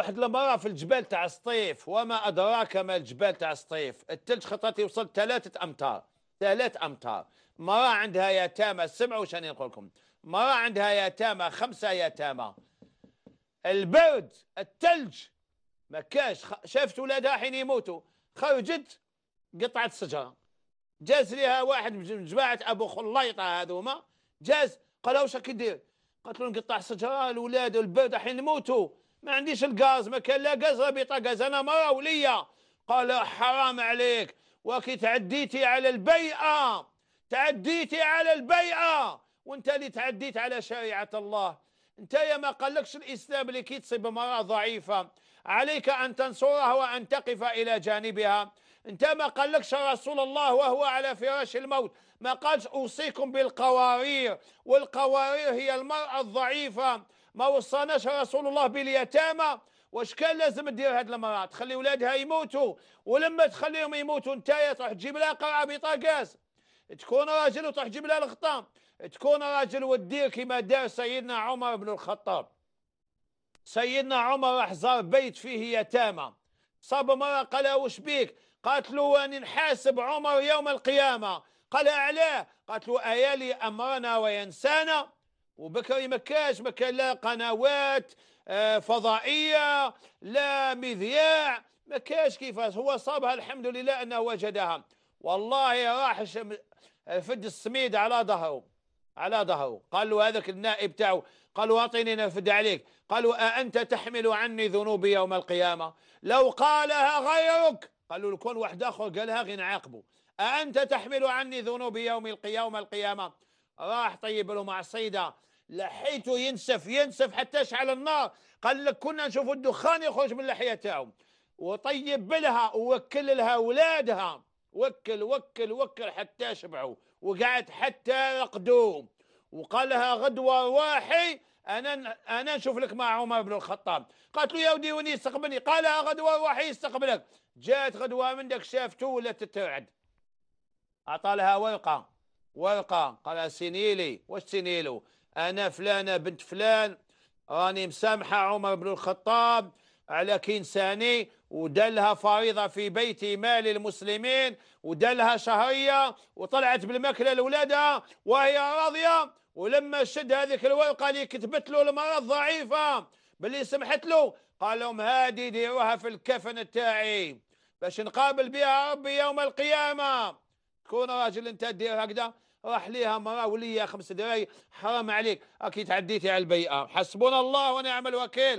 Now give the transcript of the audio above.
واحد المرة في الجبال تاع سطيف وما أدراك ما الجبال تاع سطيف الثلج خطات يوصل ثلاثة أمتار ثلاث أمتار مرة عندها يتامى سمعوا وش راني نقول لكم مرة عندها يتامى خمسة يتامى البرد الثلج ما كاش شافت ولادها حين يموتوا خرجت قطعت شجرة جاز ليها واحد من جماعة أبو خليطة هذوما جاز قال واش راك دير قالت له نقطع شجرة الولاد والبرد حين يموتوا ما عنديش الغاز ما كان لا غاز لا بطاغاز انا مراه وليا قال حرام عليك وكي تعديتي على البيئه تعديتي على البيئه وانت اللي تعديت على شريعه الله انت يا ما قالكش الاسلام اللي كي تصيب مراه ضعيفه عليك ان تنصرها وان تقف الى جانبها انت ما قالكش رسول الله وهو على فراش الموت ما قالش اوصيكم بالقوارير والقوارير هي المراه الضعيفه ما وصاناش رسول الله باليتامى واش كان لازم دير هاد المراه تخلي ولادها يموتوا ولما تخليهم يموتوا نتايا تروح تجيب لها قرعه بطاقاس تكون راجل وتروح تجيب لها الخطام تكون راجل ودير كما دار سيدنا عمر بن الخطاب سيدنا عمر راح زار بيت فيه يتامى صاب مرة قال واش بيك قالت له واني نحاسب عمر يوم القيامة قال علاه قالت له أيالي أمرنا وينسانا وبكري ما كاش ما كان لا قنوات آه، فضائيه لا مذياع ما كاش كيفاش هو صابها الحمد لله انه وجدها والله راح فد السميد على ظهره على ظهره قال له هذاك النائب تاعو قال له اعطيني نفد عليك قال له أأنت تحمل عني ذنوبي يوم القيامه لو قالها غيرك قال له لكل واحد اخر قالها غير نعاقبه أأنت تحمل عني ذنوبي يوم القيامه راح طيب له مع الصيده لحيته ينسف ينسف حتى على النار قال لك كنا نشوف الدخان يخرج من تاعهم وطيب بلها ووكل لها اولادها وكل وكل وكل حتى شبعوا وقعد حتى رقدوا وقال لها غدوه واحي انا انا نشوف لك مع عمر بن الخطاب قالت له يا ودي وني استقبلني قال لها غدوه واحي يستقبلك جاءت غدوه داك شافته ولا تترعد اعطى لها ورقه ورقه قال سينيلي واش سينيلو أنا فلانة بنت فلان راني مسامحة عمر بن الخطاب على كنساني ودلها فريضة في بيتي مال المسلمين ودلها شهرية وطلعت بالمكلة لولادها وهي راضية ولما شد هذيك الورقة اللي كتبت له المرأة الضعيفه باللي سمحت له قال لهم هذه ديروها في الكفن تاعي باش نقابل بها ربي يوم القيامة تكون راجل انت دير هكذا راح ليها مراه وليها خمس دراهم حرام عليك راكي تعديتي على البيئه حسبنا الله ونعم الوكيل